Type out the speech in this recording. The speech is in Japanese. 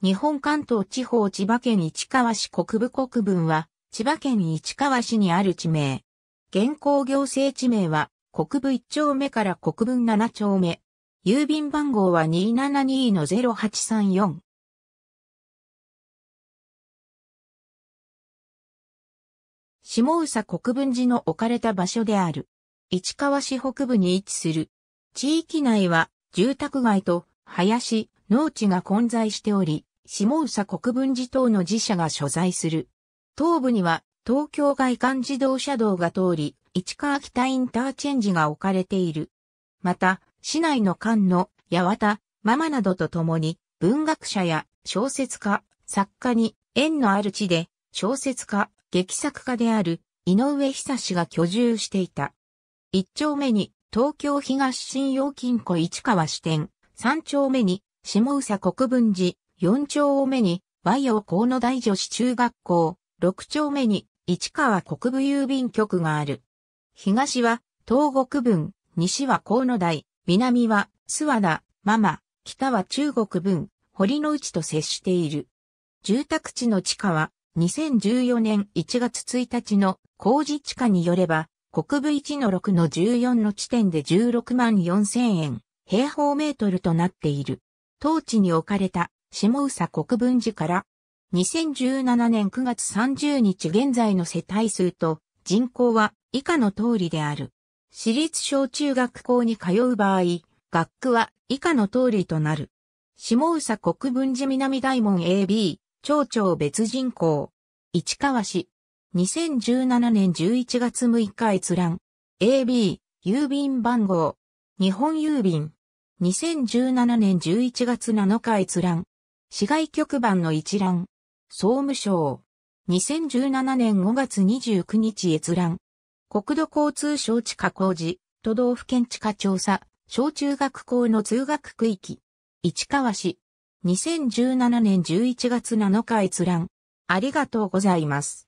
日本関東地方千葉県市川市国部国分は、千葉県市川市にある地名。現行行政地名は、国部1丁目から国分7丁目。郵便番号は272-0834。下宇佐国分寺の置かれた場所である。市川市北部に位置する。地域内は住宅街と林、農地が混在しており、下佐国分寺等の寺社が所在する。東部には東京外環自動車道が通り、市川北インターチェンジが置かれている。また、市内の館の八幡、ママなどと共に、文学者や小説家、作家に縁のある地で、小説家、劇作家である井上久志が居住していた。一丁目に東京東信用金庫市川支店、三丁目に下佐国分寺4丁目に和洋河野大女子中学校、6丁目に市川国部郵便局がある。東は東国分、西は河野大、南は諏訪田、ママ、北は中国分、堀之内と接している。住宅地の地価は2014年1月1日の工事地価によれば、国部1の6の14の地点で16万4000円、平方メートルとなっている。当地に置かれた下佐国分寺から、2017年9月30日現在の世帯数と人口は以下の通りである。私立小中学校に通う場合、学区は以下の通りとなる。下佐国分寺南大門 AB、町長別人口。市川市。2017年11月6日閲覧。AB、郵便番号。日本郵便。2017年11月7日閲覧。市外局番の一覧。総務省。2017年5月29日閲覧。国土交通省地下工事、都道府県地下調査、小中学校の通学区域。市川市。2017年11月7日閲覧。ありがとうございます。